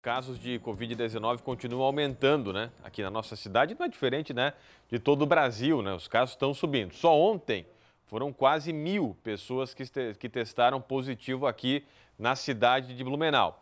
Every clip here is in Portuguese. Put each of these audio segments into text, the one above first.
Casos de Covid-19 continuam aumentando, né? Aqui na nossa cidade não é diferente, né? De todo o Brasil, né? Os casos estão subindo. Só ontem foram quase mil pessoas que, que testaram positivo aqui na cidade de Blumenau.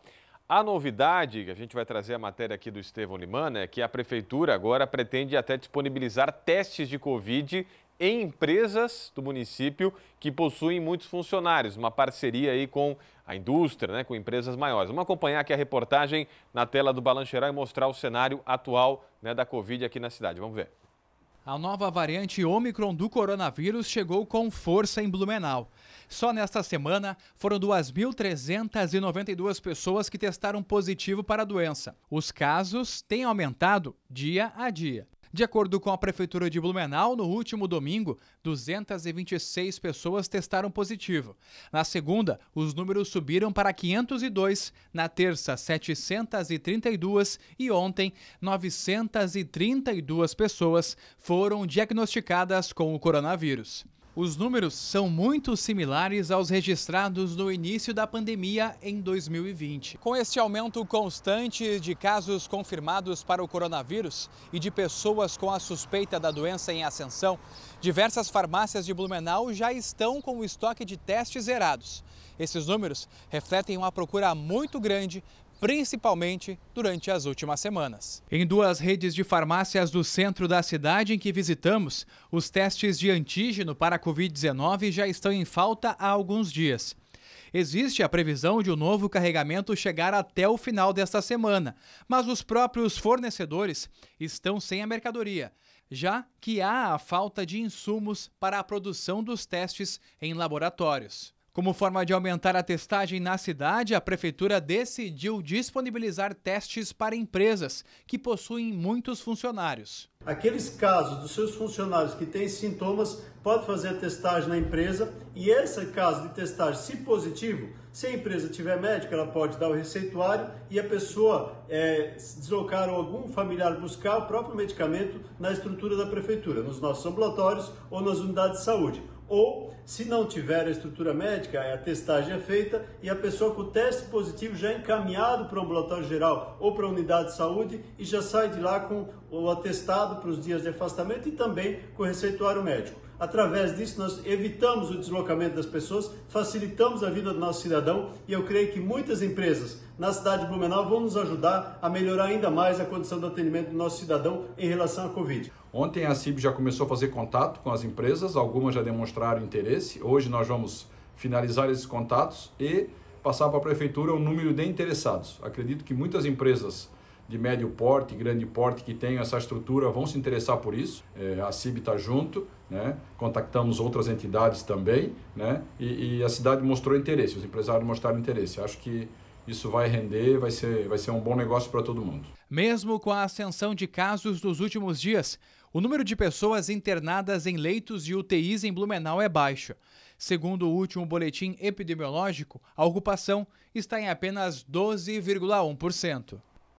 A novidade, que a gente vai trazer a matéria aqui do Estevão Limana, né? é que a prefeitura agora pretende até disponibilizar testes de Covid em empresas do município que possuem muitos funcionários, uma parceria aí com a indústria, né, com empresas maiores. Vamos acompanhar aqui a reportagem na tela do Balancheiral e mostrar o cenário atual né, da Covid aqui na cidade. Vamos ver. A nova variante Omicron do coronavírus chegou com força em Blumenau. Só nesta semana, foram 2.392 pessoas que testaram positivo para a doença. Os casos têm aumentado dia a dia. De acordo com a Prefeitura de Blumenau, no último domingo, 226 pessoas testaram positivo. Na segunda, os números subiram para 502, na terça, 732 e ontem, 932 pessoas foram diagnosticadas com o coronavírus. Os números são muito similares aos registrados no início da pandemia em 2020. Com este aumento constante de casos confirmados para o coronavírus e de pessoas com a suspeita da doença em ascensão, diversas farmácias de Blumenau já estão com o estoque de testes zerados. Esses números refletem uma procura muito grande principalmente durante as últimas semanas. Em duas redes de farmácias do centro da cidade em que visitamos, os testes de antígeno para a Covid-19 já estão em falta há alguns dias. Existe a previsão de um novo carregamento chegar até o final desta semana, mas os próprios fornecedores estão sem a mercadoria, já que há a falta de insumos para a produção dos testes em laboratórios. Como forma de aumentar a testagem na cidade, a prefeitura decidiu disponibilizar testes para empresas que possuem muitos funcionários. Aqueles casos dos seus funcionários que têm sintomas, pode fazer a testagem na empresa e esse caso de testagem, se positivo, se a empresa tiver médico, ela pode dar o receituário e a pessoa é, deslocar ou algum familiar buscar o próprio medicamento na estrutura da prefeitura, nos nossos ambulatórios ou nas unidades de saúde. Ou, se não tiver a estrutura médica, é a testagem é feita e a pessoa com o teste positivo já é encaminhado para o ambulatório geral ou para a unidade de saúde e já sai de lá com o atestado para os dias de afastamento e também com o receituário médico. Através disso, nós evitamos o deslocamento das pessoas, facilitamos a vida do nosso cidadão e eu creio que muitas empresas na cidade de Blumenau vão nos ajudar a melhorar ainda mais a condição do atendimento do nosso cidadão em relação à Covid. Ontem a CIB já começou a fazer contato com as empresas, algumas já demonstraram interesse. Hoje nós vamos finalizar esses contatos e passar para a prefeitura o número de interessados. Acredito que muitas empresas de médio porte, grande porte que tenham essa estrutura vão se interessar por isso. É, a CIB está junto, né? contactamos outras entidades também, né? E, e, a cidade mostrou interesse, os empresários mostraram interesse. Acho que isso vai render, vai ser, vai ser um bom negócio para todo mundo. Mesmo com a ascensão de casos dos últimos dias, o número de pessoas internadas em leitos de UTIs em Blumenau é baixo. Segundo o último boletim epidemiológico, a ocupação está em apenas 12,1%.